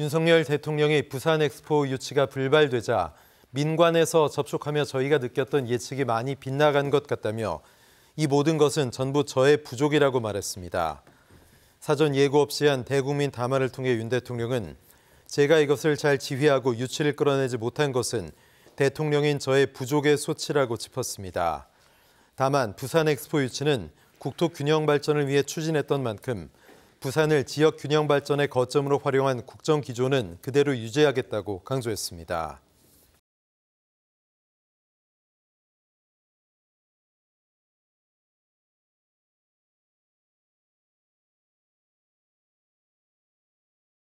윤석열 대통령의 부산 엑스포 유치가 불발되자 민관에서 접촉하며 저희가 느꼈던 예측이 많이 빗나간 것 같다며 이 모든 것은 전부 저의 부족이라고 말했습니다. 사전 예고 없이 한 대국민 담화를 통해 윤 대통령은 제가 이것을 잘 지휘하고 유치를 끌어내지 못한 것은 대통령인 저의 부족의 소치라고 짚었습니다. 다만 부산 엑스포 유치는 국토 균형 발전을 위해 추진했던 만큼 부산을 지역 균형 발전의 거점으로 활용한 국정 기조는 그대로 유지하겠다고 강조했습니다.